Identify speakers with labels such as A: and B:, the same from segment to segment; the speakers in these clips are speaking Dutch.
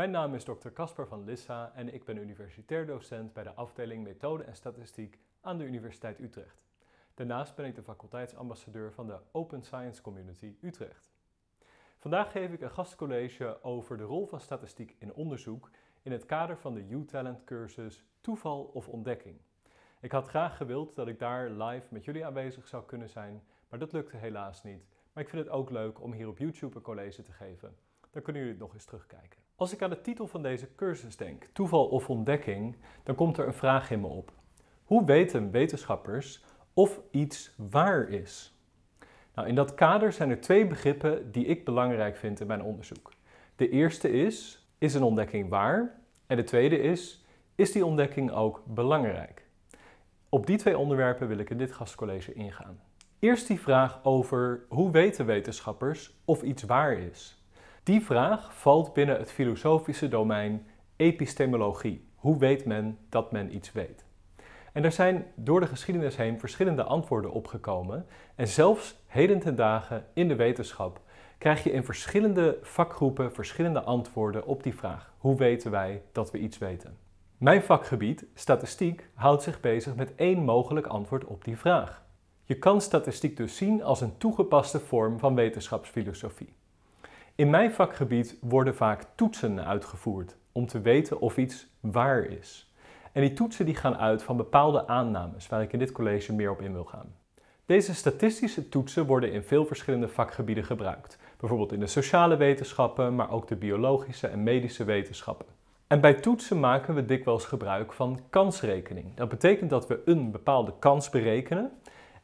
A: Mijn naam is Dr. Casper van Lissa en ik ben universitair docent bij de afdeling Methode en Statistiek aan de Universiteit Utrecht. Daarnaast ben ik de faculteitsambassadeur van de Open Science Community Utrecht. Vandaag geef ik een gastcollege over de rol van statistiek in onderzoek in het kader van de U-Talent cursus Toeval of Ontdekking. Ik had graag gewild dat ik daar live met jullie aanwezig zou kunnen zijn, maar dat lukte helaas niet. Maar ik vind het ook leuk om hier op YouTube een college te geven dan kunnen jullie nog eens terugkijken. Als ik aan de titel van deze cursus denk, toeval of ontdekking, dan komt er een vraag in me op. Hoe weten wetenschappers of iets waar is? Nou, in dat kader zijn er twee begrippen die ik belangrijk vind in mijn onderzoek. De eerste is, is een ontdekking waar? En de tweede is, is die ontdekking ook belangrijk? Op die twee onderwerpen wil ik in dit gastcollege ingaan. Eerst die vraag over hoe weten wetenschappers of iets waar is? Die vraag valt binnen het filosofische domein epistemologie. Hoe weet men dat men iets weet? En er zijn door de geschiedenis heen verschillende antwoorden opgekomen. En zelfs heden ten dagen in de wetenschap krijg je in verschillende vakgroepen verschillende antwoorden op die vraag. Hoe weten wij dat we iets weten? Mijn vakgebied, statistiek, houdt zich bezig met één mogelijk antwoord op die vraag. Je kan statistiek dus zien als een toegepaste vorm van wetenschapsfilosofie. In mijn vakgebied worden vaak toetsen uitgevoerd om te weten of iets waar is. En die toetsen die gaan uit van bepaalde aannames waar ik in dit college meer op in wil gaan. Deze statistische toetsen worden in veel verschillende vakgebieden gebruikt. Bijvoorbeeld in de sociale wetenschappen, maar ook de biologische en medische wetenschappen. En bij toetsen maken we dikwijls gebruik van kansrekening. Dat betekent dat we een bepaalde kans berekenen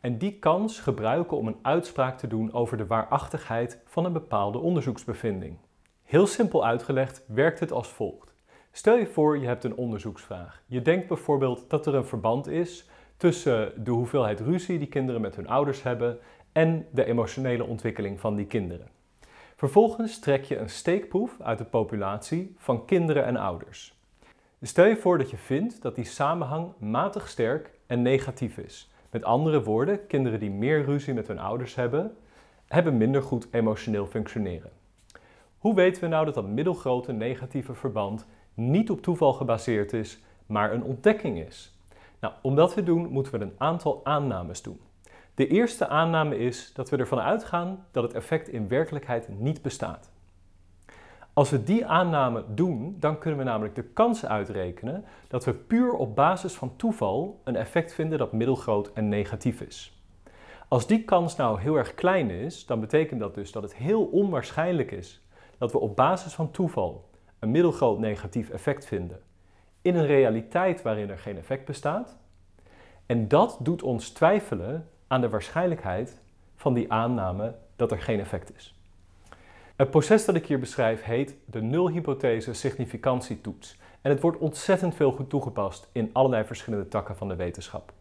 A: en die kans gebruiken om een uitspraak te doen over de waarachtigheid van een bepaalde onderzoeksbevinding. Heel simpel uitgelegd werkt het als volgt. Stel je voor je hebt een onderzoeksvraag. Je denkt bijvoorbeeld dat er een verband is tussen de hoeveelheid ruzie die kinderen met hun ouders hebben en de emotionele ontwikkeling van die kinderen. Vervolgens trek je een steekproef uit de populatie van kinderen en ouders. Stel je voor dat je vindt dat die samenhang matig sterk en negatief is, met andere woorden, kinderen die meer ruzie met hun ouders hebben, hebben minder goed emotioneel functioneren. Hoe weten we nou dat dat middelgrote negatieve verband niet op toeval gebaseerd is, maar een ontdekking is? Nou, om dat te doen moeten we een aantal aannames doen. De eerste aanname is dat we ervan uitgaan dat het effect in werkelijkheid niet bestaat. Als we die aanname doen, dan kunnen we namelijk de kans uitrekenen dat we puur op basis van toeval een effect vinden dat middelgroot en negatief is. Als die kans nou heel erg klein is, dan betekent dat dus dat het heel onwaarschijnlijk is dat we op basis van toeval een middelgroot negatief effect vinden in een realiteit waarin er geen effect bestaat. En dat doet ons twijfelen aan de waarschijnlijkheid van die aanname dat er geen effect is. Het proces dat ik hier beschrijf heet de nulhypothese significantietoets en het wordt ontzettend veel goed toegepast in allerlei verschillende takken van de wetenschap.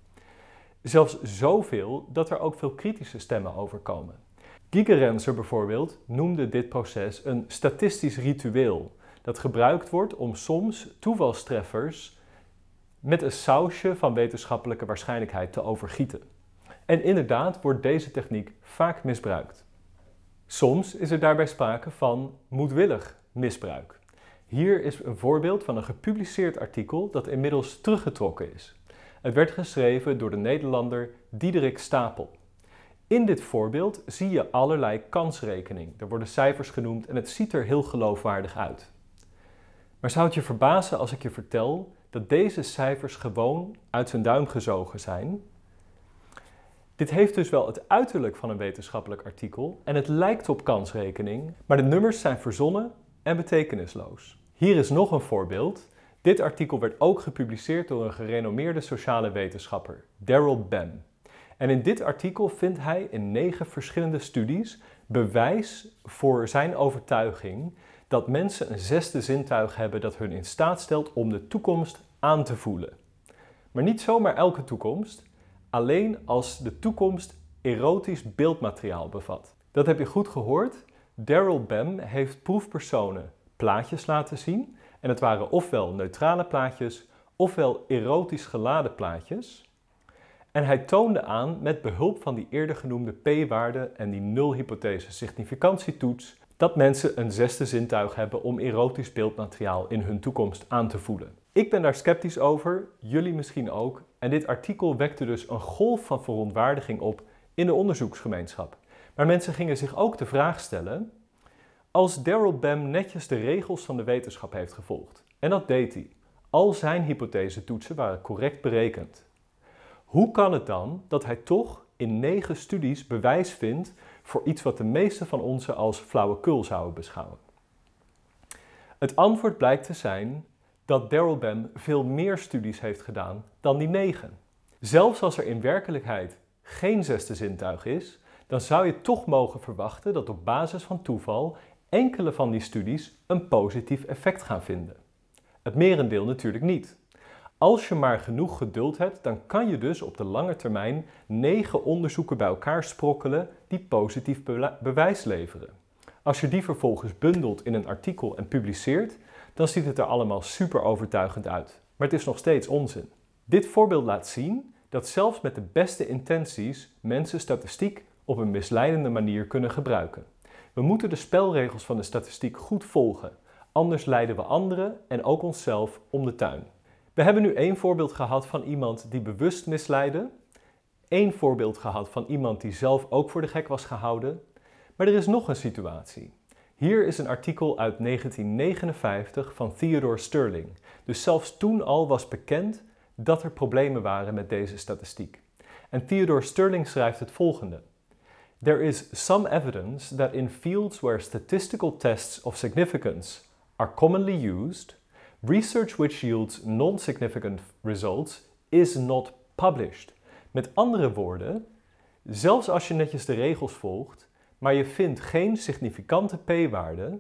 A: Zelfs zoveel dat er ook veel kritische stemmen over komen. Gigerenzer bijvoorbeeld noemde dit proces een statistisch ritueel dat gebruikt wordt om soms toevalstreffers met een sausje van wetenschappelijke waarschijnlijkheid te overgieten. En inderdaad wordt deze techniek vaak misbruikt. Soms is er daarbij sprake van moedwillig misbruik. Hier is een voorbeeld van een gepubliceerd artikel dat inmiddels teruggetrokken is. Het werd geschreven door de Nederlander Diederik Stapel. In dit voorbeeld zie je allerlei kansrekening. Er worden cijfers genoemd en het ziet er heel geloofwaardig uit. Maar zou het je verbazen als ik je vertel dat deze cijfers gewoon uit zijn duim gezogen zijn dit heeft dus wel het uiterlijk van een wetenschappelijk artikel en het lijkt op kansrekening, maar de nummers zijn verzonnen en betekenisloos. Hier is nog een voorbeeld. Dit artikel werd ook gepubliceerd door een gerenommeerde sociale wetenschapper, Daryl Bem. En in dit artikel vindt hij in negen verschillende studies bewijs voor zijn overtuiging dat mensen een zesde zintuig hebben dat hun in staat stelt om de toekomst aan te voelen. Maar niet zomaar elke toekomst alleen als de toekomst erotisch beeldmateriaal bevat. Dat heb je goed gehoord. Daryl Bem heeft proefpersonen plaatjes laten zien. En het waren ofwel neutrale plaatjes, ofwel erotisch geladen plaatjes. En hij toonde aan met behulp van die eerder genoemde p-waarde en die nulhypothese significantietoets dat mensen een zesde zintuig hebben om erotisch beeldmateriaal in hun toekomst aan te voelen. Ik ben daar sceptisch over, jullie misschien ook, en dit artikel wekte dus een golf van verontwaardiging op in de onderzoeksgemeenschap. Maar mensen gingen zich ook de vraag stellen: als Daryl Bem netjes de regels van de wetenschap heeft gevolgd, en dat deed hij, al zijn hypothesetoetsen waren correct berekend, hoe kan het dan dat hij toch in negen studies bewijs vindt voor iets wat de meeste van ons als flauwekul zouden beschouwen? Het antwoord blijkt te zijn dat Daryl Bem veel meer studies heeft gedaan dan die negen. Zelfs als er in werkelijkheid geen zesde zintuig is, dan zou je toch mogen verwachten dat op basis van toeval enkele van die studies een positief effect gaan vinden. Het merendeel natuurlijk niet. Als je maar genoeg geduld hebt, dan kan je dus op de lange termijn negen onderzoeken bij elkaar sprokkelen die positief bewijs leveren. Als je die vervolgens bundelt in een artikel en publiceert, dan ziet het er allemaal super overtuigend uit. Maar het is nog steeds onzin. Dit voorbeeld laat zien dat zelfs met de beste intenties mensen statistiek op een misleidende manier kunnen gebruiken. We moeten de spelregels van de statistiek goed volgen, anders leiden we anderen en ook onszelf om de tuin. We hebben nu één voorbeeld gehad van iemand die bewust misleidde, één voorbeeld gehad van iemand die zelf ook voor de gek was gehouden, maar er is nog een situatie. Hier is een artikel uit 1959 van Theodore Sterling. Dus zelfs toen al was bekend dat er problemen waren met deze statistiek. En Theodore Sterling schrijft het volgende. There is some evidence that in fields where statistical tests of significance are commonly used, research which yields non-significant results is not published. Met andere woorden, zelfs als je netjes de regels volgt, maar je vindt geen significante p-waarde,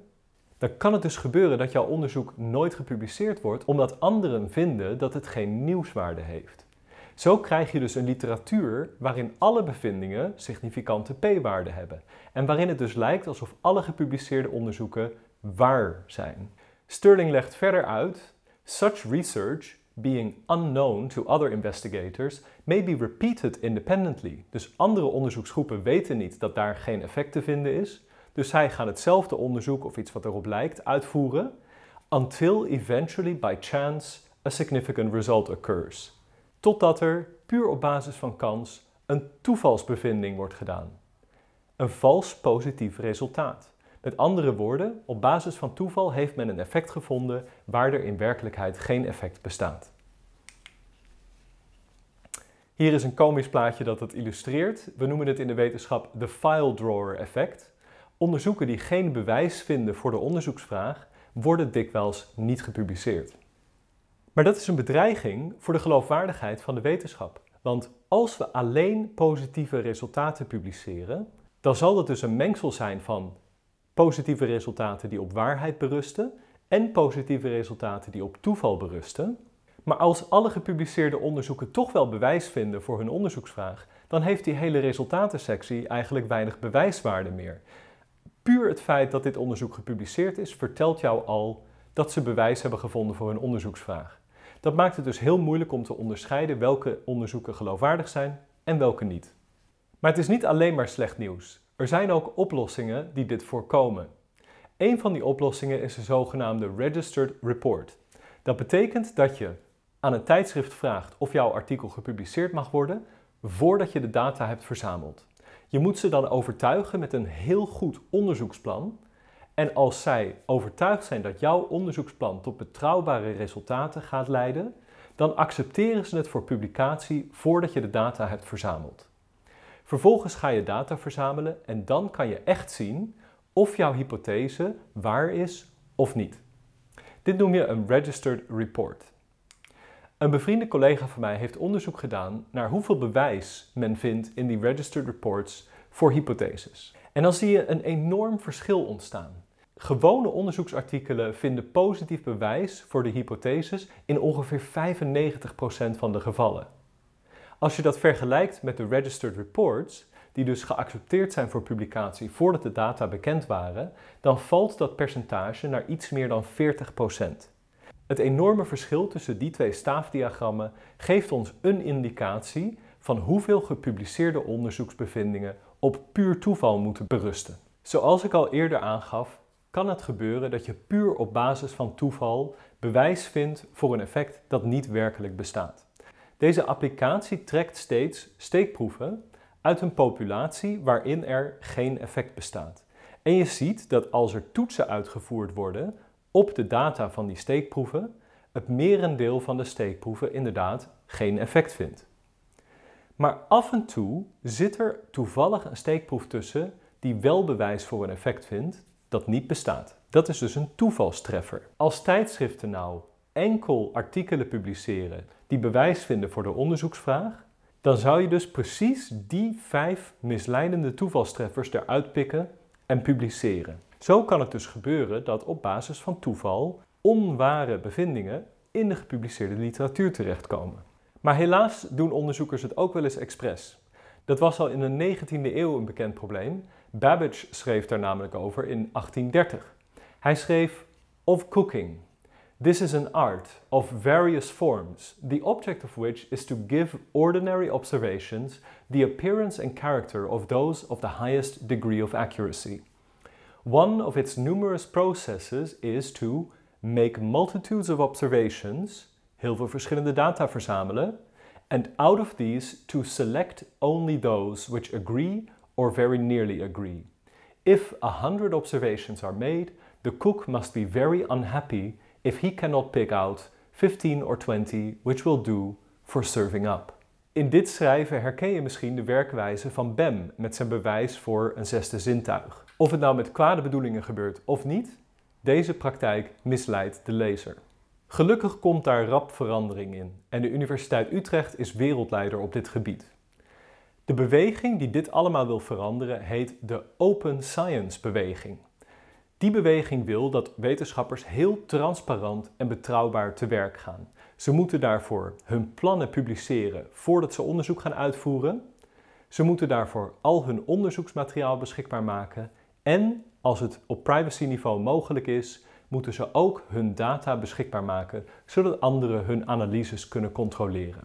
A: dan kan het dus gebeuren dat jouw onderzoek nooit gepubliceerd wordt omdat anderen vinden dat het geen nieuwswaarde heeft. Zo krijg je dus een literatuur waarin alle bevindingen significante p-waarden hebben en waarin het dus lijkt alsof alle gepubliceerde onderzoeken waar zijn. Sterling legt verder uit: Such research being unknown to other investigators, may be repeated independently. Dus andere onderzoeksgroepen weten niet dat daar geen effect te vinden is. Dus zij gaan hetzelfde onderzoek of iets wat erop lijkt uitvoeren, until eventually by chance a significant result occurs. Totdat er, puur op basis van kans, een toevalsbevinding wordt gedaan. Een vals positief resultaat. Met andere woorden, op basis van toeval heeft men een effect gevonden waar er in werkelijkheid geen effect bestaat. Hier is een komisch plaatje dat het illustreert. We noemen het in de wetenschap de file drawer effect. Onderzoeken die geen bewijs vinden voor de onderzoeksvraag worden dikwijls niet gepubliceerd. Maar dat is een bedreiging voor de geloofwaardigheid van de wetenschap. Want als we alleen positieve resultaten publiceren, dan zal dat dus een mengsel zijn van positieve resultaten die op waarheid berusten en positieve resultaten die op toeval berusten. Maar als alle gepubliceerde onderzoeken toch wel bewijs vinden voor hun onderzoeksvraag, dan heeft die hele resultatensectie eigenlijk weinig bewijswaarde meer. Puur het feit dat dit onderzoek gepubliceerd is, vertelt jou al dat ze bewijs hebben gevonden voor hun onderzoeksvraag. Dat maakt het dus heel moeilijk om te onderscheiden welke onderzoeken geloofwaardig zijn en welke niet. Maar het is niet alleen maar slecht nieuws. Er zijn ook oplossingen die dit voorkomen. Een van die oplossingen is de zogenaamde Registered Report. Dat betekent dat je aan een tijdschrift vraagt of jouw artikel gepubliceerd mag worden voordat je de data hebt verzameld. Je moet ze dan overtuigen met een heel goed onderzoeksplan. En als zij overtuigd zijn dat jouw onderzoeksplan tot betrouwbare resultaten gaat leiden, dan accepteren ze het voor publicatie voordat je de data hebt verzameld. Vervolgens ga je data verzamelen en dan kan je echt zien of jouw hypothese waar is of niet. Dit noem je een registered report. Een bevriende collega van mij heeft onderzoek gedaan naar hoeveel bewijs men vindt in die registered reports voor hypotheses. En dan zie je een enorm verschil ontstaan. Gewone onderzoeksartikelen vinden positief bewijs voor de hypotheses in ongeveer 95% van de gevallen. Als je dat vergelijkt met de registered reports, die dus geaccepteerd zijn voor publicatie voordat de data bekend waren, dan valt dat percentage naar iets meer dan 40%. Het enorme verschil tussen die twee staafdiagrammen geeft ons een indicatie van hoeveel gepubliceerde onderzoeksbevindingen op puur toeval moeten berusten. Zoals ik al eerder aangaf, kan het gebeuren dat je puur op basis van toeval bewijs vindt voor een effect dat niet werkelijk bestaat. Deze applicatie trekt steeds steekproeven uit een populatie waarin er geen effect bestaat. En je ziet dat als er toetsen uitgevoerd worden op de data van die steekproeven, het merendeel van de steekproeven inderdaad geen effect vindt. Maar af en toe zit er toevallig een steekproef tussen die wel bewijs voor een effect vindt dat niet bestaat. Dat is dus een toevalstreffer. Als tijdschriften nou enkel artikelen publiceren die bewijs vinden voor de onderzoeksvraag, dan zou je dus precies die vijf misleidende toevalstreffers eruit pikken en publiceren. Zo kan het dus gebeuren dat op basis van toeval onware bevindingen in de gepubliceerde literatuur terechtkomen. Maar helaas doen onderzoekers het ook wel eens expres. Dat was al in de 19e eeuw een bekend probleem. Babbage schreef daar namelijk over in 1830. Hij schreef Of Cooking, This is an art of various forms, the object of which is to give ordinary observations the appearance and character of those of the highest degree of accuracy. One of its numerous processes is to make multitudes of observations, heel veel verschillende data verzamelen, and out of these to select only those which agree or very nearly agree. If a hundred observations are made, the cook must be very unhappy if he cannot pick out 15 or 20 which will do for serving up. In dit schrijven herken je misschien de werkwijze van Bem met zijn bewijs voor een zesde zintuig. Of het nou met kwade bedoelingen gebeurt of niet, deze praktijk misleidt de lezer. Gelukkig komt daar rap verandering in en de Universiteit Utrecht is wereldleider op dit gebied. De beweging die dit allemaal wil veranderen heet de Open Science Beweging. Die beweging wil dat wetenschappers heel transparant en betrouwbaar te werk gaan. Ze moeten daarvoor hun plannen publiceren voordat ze onderzoek gaan uitvoeren. Ze moeten daarvoor al hun onderzoeksmateriaal beschikbaar maken. En als het op privacyniveau mogelijk is, moeten ze ook hun data beschikbaar maken, zodat anderen hun analyses kunnen controleren.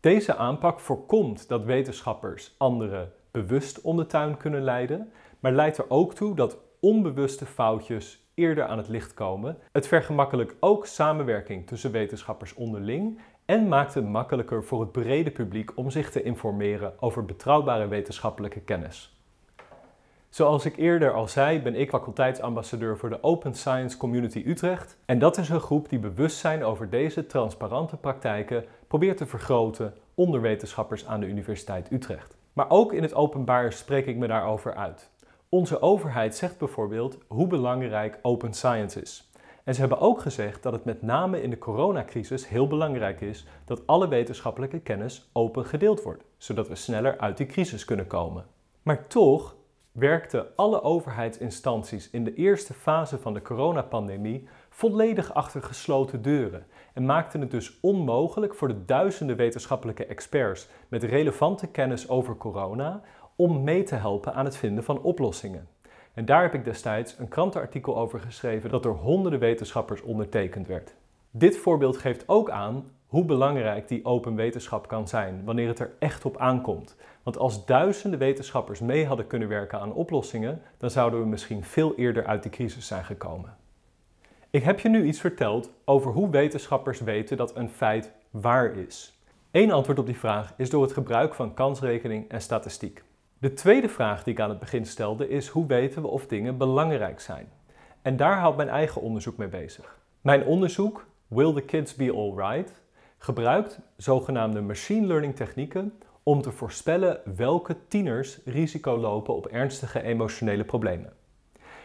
A: Deze aanpak voorkomt dat wetenschappers anderen bewust om de tuin kunnen leiden, maar leidt er ook toe dat onbewuste foutjes eerder aan het licht komen. Het vergemakkelijk ook samenwerking tussen wetenschappers onderling en maakt het makkelijker voor het brede publiek om zich te informeren over betrouwbare wetenschappelijke kennis. Zoals ik eerder al zei, ben ik faculteitsambassadeur voor de Open Science Community Utrecht. En dat is een groep die bewustzijn over deze transparante praktijken probeert te vergroten onder wetenschappers aan de Universiteit Utrecht. Maar ook in het openbaar spreek ik me daarover uit. Onze overheid zegt bijvoorbeeld hoe belangrijk open science is. En ze hebben ook gezegd dat het met name in de coronacrisis heel belangrijk is dat alle wetenschappelijke kennis open gedeeld wordt, zodat we sneller uit die crisis kunnen komen. Maar toch werkten alle overheidsinstanties in de eerste fase van de coronapandemie volledig achter gesloten deuren en maakten het dus onmogelijk voor de duizenden wetenschappelijke experts met relevante kennis over corona om mee te helpen aan het vinden van oplossingen. En daar heb ik destijds een krantenartikel over geschreven dat door honderden wetenschappers ondertekend werd. Dit voorbeeld geeft ook aan hoe belangrijk die open wetenschap kan zijn wanneer het er echt op aankomt. Want als duizenden wetenschappers mee hadden kunnen werken aan oplossingen, dan zouden we misschien veel eerder uit de crisis zijn gekomen. Ik heb je nu iets verteld over hoe wetenschappers weten dat een feit waar is. Eén antwoord op die vraag is door het gebruik van kansrekening en statistiek. De tweede vraag die ik aan het begin stelde is hoe weten we of dingen belangrijk zijn? En daar houdt mijn eigen onderzoek mee bezig. Mijn onderzoek, Will the Kids Be Alright, gebruikt zogenaamde machine learning technieken om te voorspellen welke tieners risico lopen op ernstige emotionele problemen.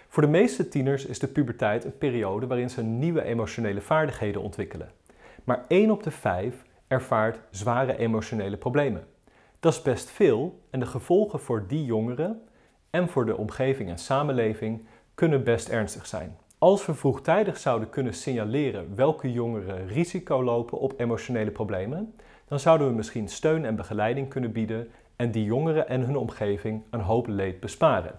A: Voor de meeste tieners is de puberteit een periode waarin ze nieuwe emotionele vaardigheden ontwikkelen. Maar 1 op de 5 ervaart zware emotionele problemen. Dat is best veel en de gevolgen voor die jongeren en voor de omgeving en samenleving kunnen best ernstig zijn. Als we vroegtijdig zouden kunnen signaleren welke jongeren risico lopen op emotionele problemen, dan zouden we misschien steun en begeleiding kunnen bieden en die jongeren en hun omgeving een hoop leed besparen.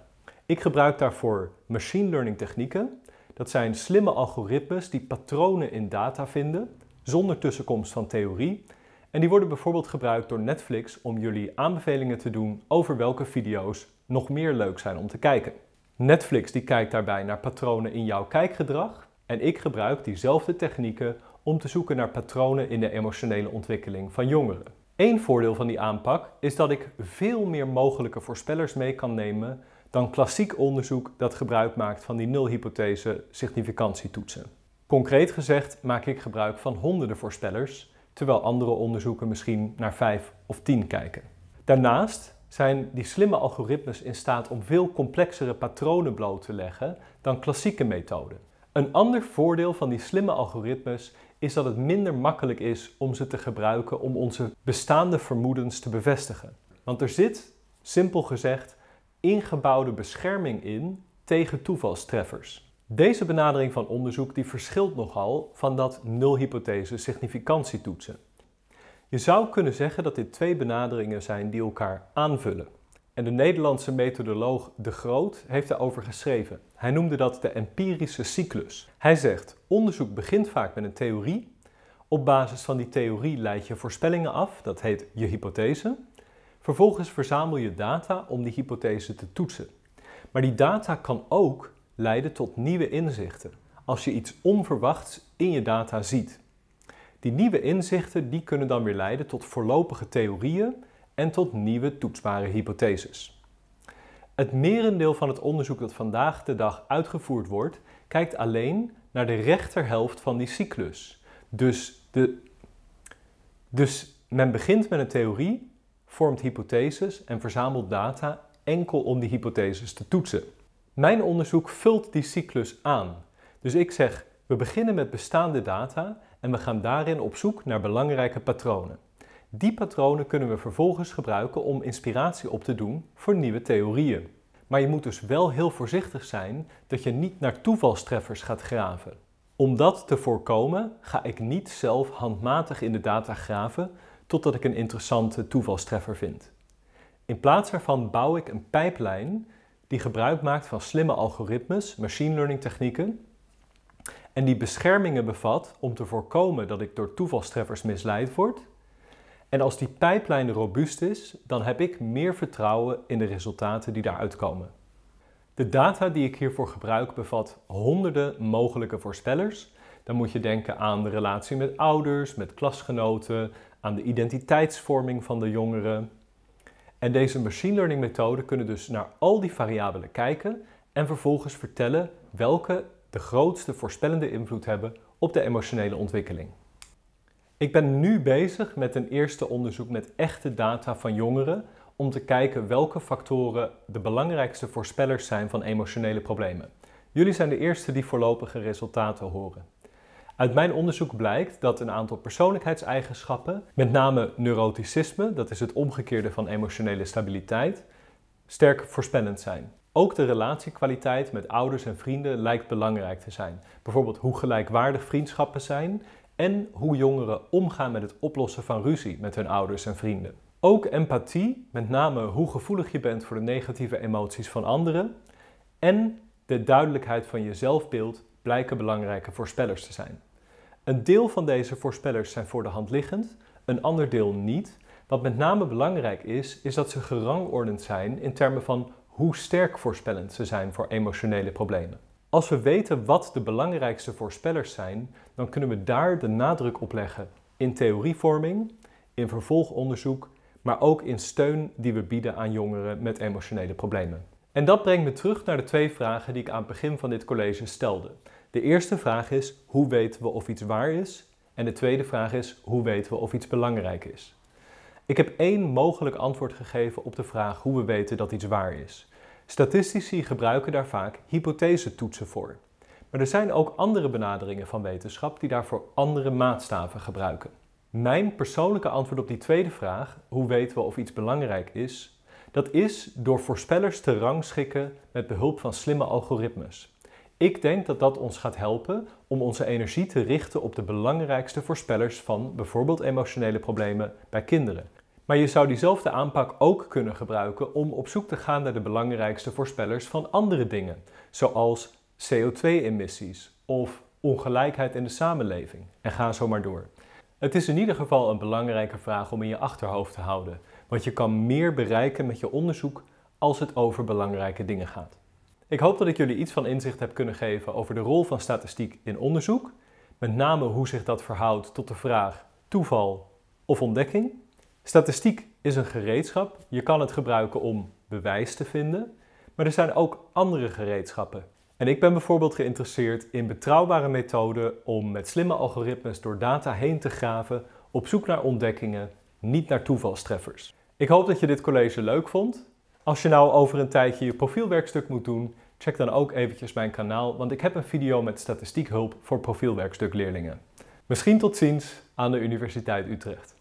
A: Ik gebruik daarvoor machine learning technieken. Dat zijn slimme algoritmes die patronen in data vinden, zonder tussenkomst van theorie, en die worden bijvoorbeeld gebruikt door Netflix om jullie aanbevelingen te doen over welke video's nog meer leuk zijn om te kijken. Netflix die kijkt daarbij naar patronen in jouw kijkgedrag en ik gebruik diezelfde technieken om te zoeken naar patronen in de emotionele ontwikkeling van jongeren. Eén voordeel van die aanpak is dat ik veel meer mogelijke voorspellers mee kan nemen dan klassiek onderzoek dat gebruik maakt van die nulhypothese significantietoetsen. Concreet gezegd maak ik gebruik van honderden voorspellers terwijl andere onderzoeken misschien naar 5 of 10 kijken. Daarnaast zijn die slimme algoritmes in staat om veel complexere patronen bloot te leggen dan klassieke methoden. Een ander voordeel van die slimme algoritmes is dat het minder makkelijk is om ze te gebruiken om onze bestaande vermoedens te bevestigen. Want er zit, simpel gezegd, ingebouwde bescherming in tegen toevalstreffers. Deze benadering van onderzoek die verschilt nogal van dat nulhypothese significantie toetsen. Je zou kunnen zeggen dat dit twee benaderingen zijn die elkaar aanvullen. En de Nederlandse methodoloog De Groot heeft daarover geschreven. Hij noemde dat de empirische cyclus. Hij zegt: onderzoek begint vaak met een theorie. Op basis van die theorie leid je voorspellingen af, dat heet je hypothese. Vervolgens verzamel je data om die hypothese te toetsen. Maar die data kan ook leiden tot nieuwe inzichten als je iets onverwachts in je data ziet. Die nieuwe inzichten die kunnen dan weer leiden tot voorlopige theorieën en tot nieuwe toetsbare hypotheses. Het merendeel van het onderzoek dat vandaag de dag uitgevoerd wordt, kijkt alleen naar de rechterhelft van die cyclus. Dus, de, dus men begint met een theorie, vormt hypotheses en verzamelt data enkel om die hypotheses te toetsen. Mijn onderzoek vult die cyclus aan. Dus ik zeg, we beginnen met bestaande data en we gaan daarin op zoek naar belangrijke patronen. Die patronen kunnen we vervolgens gebruiken om inspiratie op te doen voor nieuwe theorieën. Maar je moet dus wel heel voorzichtig zijn dat je niet naar toevalstreffers gaat graven. Om dat te voorkomen ga ik niet zelf handmatig in de data graven totdat ik een interessante toevalstreffer vind. In plaats daarvan bouw ik een pijplijn die gebruik maakt van slimme algoritmes, machine learning technieken en die beschermingen bevat om te voorkomen dat ik door toevalstreffers misleid word. En als die pijplijn robuust is, dan heb ik meer vertrouwen in de resultaten die daaruit komen. De data die ik hiervoor gebruik bevat honderden mogelijke voorspellers. Dan moet je denken aan de relatie met ouders, met klasgenoten, aan de identiteitsvorming van de jongeren, en deze machine learning methoden kunnen dus naar al die variabelen kijken en vervolgens vertellen welke de grootste voorspellende invloed hebben op de emotionele ontwikkeling. Ik ben nu bezig met een eerste onderzoek met echte data van jongeren om te kijken welke factoren de belangrijkste voorspellers zijn van emotionele problemen. Jullie zijn de eerste die voorlopige resultaten horen. Uit mijn onderzoek blijkt dat een aantal persoonlijkheidseigenschappen, met name neuroticisme, dat is het omgekeerde van emotionele stabiliteit, sterk voorspellend zijn. Ook de relatiekwaliteit met ouders en vrienden lijkt belangrijk te zijn. Bijvoorbeeld hoe gelijkwaardig vriendschappen zijn en hoe jongeren omgaan met het oplossen van ruzie met hun ouders en vrienden. Ook empathie, met name hoe gevoelig je bent voor de negatieve emoties van anderen. En de duidelijkheid van je zelfbeeld blijken belangrijke voorspellers te zijn. Een deel van deze voorspellers zijn voor de hand liggend, een ander deel niet. Wat met name belangrijk is, is dat ze gerangordend zijn in termen van hoe sterk voorspellend ze zijn voor emotionele problemen. Als we weten wat de belangrijkste voorspellers zijn, dan kunnen we daar de nadruk op leggen in theorievorming, in vervolgonderzoek, maar ook in steun die we bieden aan jongeren met emotionele problemen. En dat brengt me terug naar de twee vragen die ik aan het begin van dit college stelde. De eerste vraag is hoe weten we of iets waar is? En de tweede vraag is hoe weten we of iets belangrijk is? Ik heb één mogelijk antwoord gegeven op de vraag hoe we weten dat iets waar is. Statistici gebruiken daar vaak hypothesetoetsen voor. Maar er zijn ook andere benaderingen van wetenschap die daarvoor andere maatstaven gebruiken. Mijn persoonlijke antwoord op die tweede vraag, hoe weten we of iets belangrijk is, dat is door voorspellers te rangschikken met behulp van slimme algoritmes. Ik denk dat dat ons gaat helpen om onze energie te richten op de belangrijkste voorspellers van bijvoorbeeld emotionele problemen bij kinderen. Maar je zou diezelfde aanpak ook kunnen gebruiken om op zoek te gaan naar de belangrijkste voorspellers van andere dingen, zoals CO2-emissies of ongelijkheid in de samenleving. En ga zo maar door. Het is in ieder geval een belangrijke vraag om in je achterhoofd te houden, want je kan meer bereiken met je onderzoek als het over belangrijke dingen gaat. Ik hoop dat ik jullie iets van inzicht heb kunnen geven over de rol van statistiek in onderzoek, met name hoe zich dat verhoudt tot de vraag toeval of ontdekking. Statistiek is een gereedschap. Je kan het gebruiken om bewijs te vinden, maar er zijn ook andere gereedschappen. En ik ben bijvoorbeeld geïnteresseerd in betrouwbare methoden om met slimme algoritmes door data heen te graven op zoek naar ontdekkingen, niet naar toevalstreffers. Ik hoop dat je dit college leuk vond als je nou over een tijdje je profielwerkstuk moet doen, check dan ook eventjes mijn kanaal, want ik heb een video met statistiek hulp voor profielwerkstukleerlingen. Misschien tot ziens aan de Universiteit Utrecht.